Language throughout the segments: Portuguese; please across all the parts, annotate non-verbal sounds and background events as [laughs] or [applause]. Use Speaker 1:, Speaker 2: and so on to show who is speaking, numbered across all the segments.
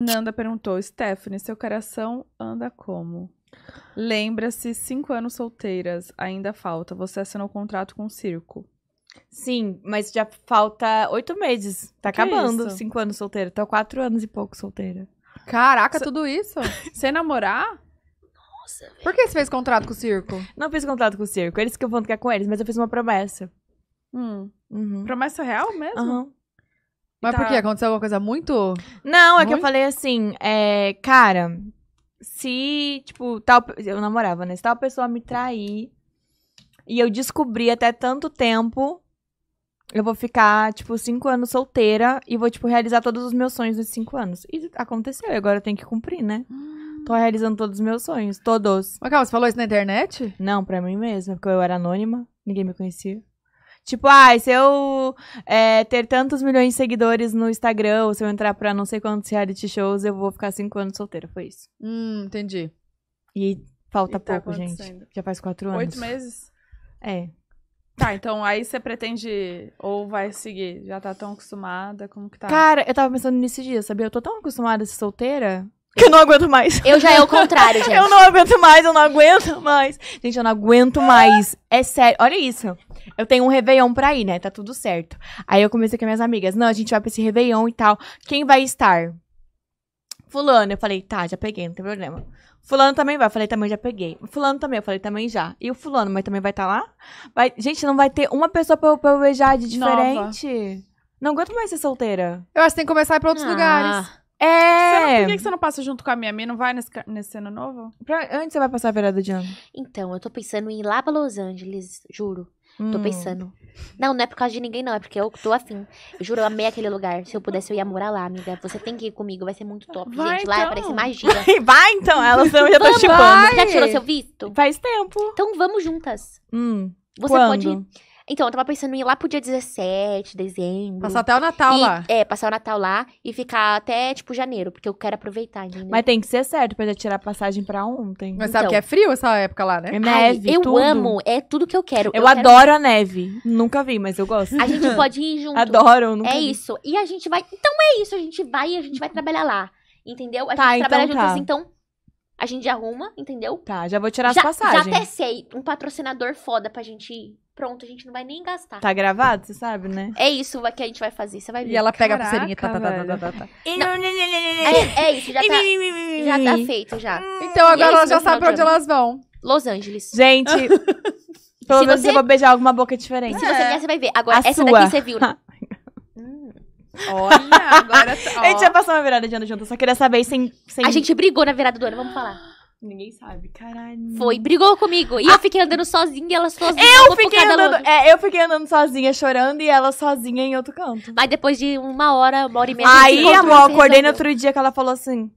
Speaker 1: Nanda perguntou, Stephanie, seu coração anda como? Lembra-se, cinco anos solteiras, ainda falta. Você assinou o contrato com o circo. Sim, mas já falta oito meses. Tá que acabando. Isso? Cinco anos solteira. Tô quatro anos e pouco solteira. Caraca, tudo isso? [laughs] Sem namorar? Nossa, Por que você fez contrato com o circo? Não fiz contrato com o circo. Eles que eu vou ficar com eles, mas eu fiz uma promessa. Hum. Uhum. Promessa real mesmo? Uhum. Mas tá. por que? Aconteceu alguma coisa muito. Não, é muito? que eu falei assim, é, cara, se, tipo, tal. Eu namorava, né? Se tal pessoa me trair e eu descobri até tanto tempo, eu vou ficar, tipo, cinco anos solteira e vou, tipo, realizar todos os meus sonhos nesses cinco anos. E aconteceu, e agora eu tenho que cumprir, né? Hum. Tô realizando todos os meus sonhos, todos. Mas calma, você falou isso na internet? Não, pra mim mesma, porque eu era anônima, ninguém me conhecia. Tipo, ah, se eu é, ter tantos milhões de seguidores no Instagram, ou se eu entrar pra não sei quantos reality shows, eu vou ficar cinco anos solteira. Foi isso. Hum, entendi. E falta E tá pouco, gente. Já faz quatro anos. Oito meses? É. Tá, então aí você pretende ou vai seguir? Já tá tão acostumada, como que tá? Cara, eu tava pensando nesse dia, sabia? Eu tô tão acostumada a ser solteira que eu não aguento mais. Eu já é o contrário, [laughs] gente. Eu não aguento mais, eu não aguento mais. Gente, eu não aguento mais. É sério. Olha isso eu tenho um Réveillon pra ir, né? Tá tudo certo. Aí eu comecei com minhas amigas, não, a gente vai pra esse Réveillon e tal. Quem vai estar? Fulano, eu falei, tá, já peguei, não tem problema. Fulano também vai, eu falei, também já peguei. Fulano também, eu falei, também já. E o fulano, mas também vai estar tá lá? Vai... Gente, não vai ter uma pessoa pra eu, beijar de diferente. Nova. Não aguento mais ser solteira. Eu acho que tem que começar a ir pra outros ah. lugares. É. Não, por que você não passa junto com a minha? A não vai nesse, nesse ano novo? Pra, onde você vai passar a virada de ano? Então,
Speaker 2: eu tô pensando em ir lá pra Los Angeles, juro. Hum. Tô pensando. Não, não é por causa de ninguém, não. É porque eu tô afim. Eu juro, eu amei aquele lugar. Se eu pudesse, eu ia morar lá, amiga. Você tem que ir comigo, vai ser muito top. Vai, gente, é então. lá parece magia. [laughs] vai, então. Elas não já estão chipando. Já tirou seu visto? Faz tempo. Então vamos juntas. Hum. Você Quando? pode. Então, eu tava pensando em ir lá pro dia 17, dezembro.
Speaker 1: Passar até o Natal e, lá.
Speaker 2: É, passar o Natal lá e ficar até, tipo, janeiro, porque eu
Speaker 1: quero aproveitar, entendeu? Mas tem que ser certo pra já tirar passagem pra ontem. Mas então, sabe que é frio essa época lá, né? É neve, Ai, Eu tudo. amo, é tudo que eu quero. Eu, eu adoro a neve. Nunca vi, mas eu gosto. A gente [laughs] pode ir junto. Adoro, nunca É vi. isso.
Speaker 2: E a gente vai... Então é isso, a gente vai e a gente vai trabalhar lá, entendeu? A tá, gente então trabalha tá. juntos, então... A gente arruma, entendeu?
Speaker 1: Tá, já vou tirar já, as passagens. Já
Speaker 2: tecei um patrocinador foda pra gente ir. Pronto, a gente não vai nem gastar. Tá
Speaker 1: gravado, você sabe, né?
Speaker 2: É isso que a gente vai fazer, você vai ver. E ela pega Caraca, a pulseirinha, tá tá tá, tá, tá, tá, tá, tá, tá. É, é, isso, já tá, já tá feito, já. Então é agora é elas já sabem pra onde elas
Speaker 1: vão. Los Angeles. Gente, [laughs] pelo menos você... eu vou beijar alguma boca diferente. Se você vier, você vai ver. Agora, a essa sua. daqui você viu. né? [laughs] Olha, agora. Ó. [laughs] A tá, gente já passou uma virada de ano junto, só queria
Speaker 2: saber sem, sem. A gente brigou na virada do ano, vamos falar. Ninguém sabe, caralho. Foi, brigou comigo. E ah. eu fiquei andando sozinha e ela sozinha. Eu fiquei andando. É, eu fiquei andando sozinha, chorando, e ela sozinha em outro canto. Mas depois de uma hora, uma hora e meia. Aí, amor, acordei no outro
Speaker 1: dia que ela falou assim.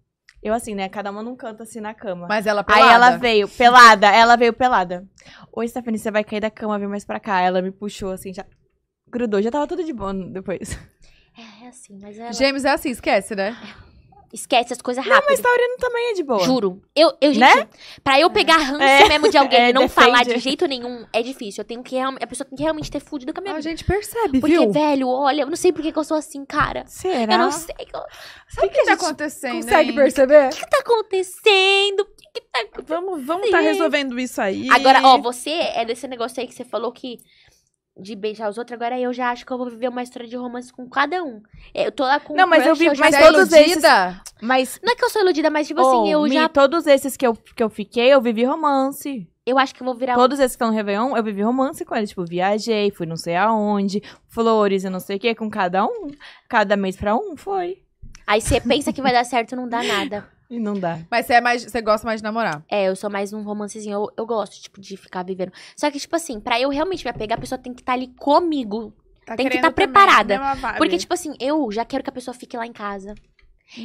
Speaker 1: Eu assim, né? Cada uma num canto, assim, na cama. Mas ela pelada. Aí ela veio, pelada. Ela veio pelada. Oi, Stephanie, você vai cair da cama, vem mais pra cá. Ela me puxou, assim, já grudou. Já tava tudo de bom depois
Speaker 2: assim, mas ela... Gêmeos é assim,
Speaker 1: esquece, né? Esquece
Speaker 2: as coisas rápido. Não, mas Taurino também é de boa. Juro. Eu, eu gente, né? pra eu pegar é. ranço é. mesmo de alguém é, e não defende. falar de jeito nenhum, é difícil. Eu tenho que A pessoa tem que realmente ter fudido com a minha ah, A gente percebe, Porque, viu? Porque, velho, olha, eu não sei por que eu sou assim, cara. Será? Eu não sei. Eu... Sabe o que, que, que tá acontecendo? Consegue hein? perceber? O que, que tá acontecendo? Que que tá... Vamos, vamos tá resolvendo
Speaker 1: isso aí. Agora, ó, você
Speaker 2: é desse negócio aí que você falou que de beijar os outros, agora eu já acho que eu vou viver uma história de romance com cada um. É, eu tô lá com Não, um mas crush, eu vi, mas todos iludida, esses, mas Não é que eu sou iludida, mas tipo oh, assim, eu me, já
Speaker 1: todos esses que eu que eu fiquei, eu vivi romance. Eu acho que eu vou virar Todos um... esses que estão no Réveillon, eu vivi romance com eles, tipo, viajei, fui não sei aonde, flores e não sei o que com cada um, cada mês para um, foi. Aí você pensa que vai dar certo,
Speaker 2: não dá nada. E não dá. Mas você é mais. Você gosta mais de namorar. É, eu sou mais um romancezinho. Eu, eu gosto, tipo, de ficar vivendo. Só que, tipo assim, pra eu realmente me apegar, a pessoa tem que estar tá ali comigo. Tá tem que estar tá preparada. Porque, tipo assim, eu já quero que a pessoa fique lá em casa.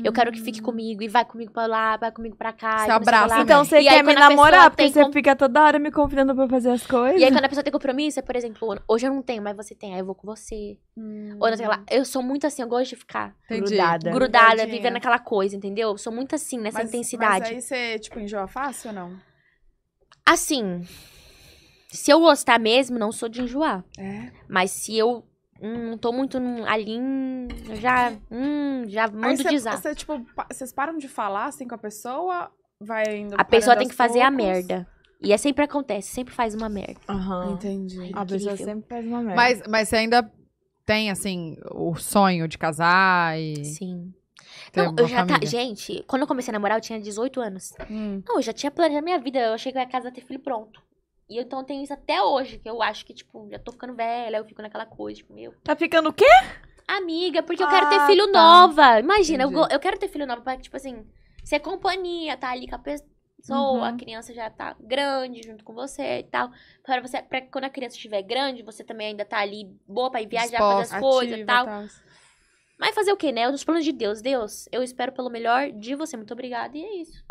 Speaker 2: Eu quero que fique hum. comigo e vai comigo pra lá, vai comigo pra cá. Se abraça. Então você e quer aí, me namorar, porque você com...
Speaker 1: fica toda hora
Speaker 2: me convidando pra fazer as coisas. E aí quando a pessoa tem compromisso, é, por exemplo, hoje eu não tenho, mas você tem, aí eu vou com você.
Speaker 1: Hum. Ou não sei lá.
Speaker 2: Eu sou muito assim, eu gosto de ficar Entendi. grudada. Grudada, vivendo aquela coisa, entendeu? Eu sou muito assim, nessa mas, intensidade. Mas aí
Speaker 1: você, tipo, enjoa fácil ou não?
Speaker 2: Assim. Se eu gostar mesmo, não sou de enjoar. É. Mas se eu Hum, tô muito num já, hum, já mando cê, desar. Cê,
Speaker 1: tipo, vocês param de falar assim com a pessoa, vai indo A pessoa tem que fazer poucos. a merda.
Speaker 2: E é sempre acontece, sempre faz uma merda. Aham, uhum, entendi. Ai, a incrível. pessoa sempre faz uma merda. Mas, mas você ainda tem, assim, o sonho de casar e... Sim. Não, eu já tá, Gente, quando eu comecei a namorar, eu tinha 18 anos. Hum. Não, eu já tinha planejado minha vida. Eu achei que eu ia casar ter filho pronto. E então eu tenho isso até hoje, que eu acho que, tipo, já tô ficando velha, eu fico naquela coisa, tipo, meu. Tá ficando o quê? Amiga, porque eu quero ter ah, filho tá. nova. Imagina, eu, eu, quero ter filho nova pra, tipo assim, ser companhia, tá ali com a pessoa, uhum. a criança já tá grande junto com você e tal. Pra, você, pra quando a criança estiver grande, você também ainda tá ali boa pra ir viajar, Disposta, fazer as coisas e tal. Mas fazer o quê, né? Os planos de Deus. Deus, eu espero pelo melhor de você. Muito obrigada e é isso.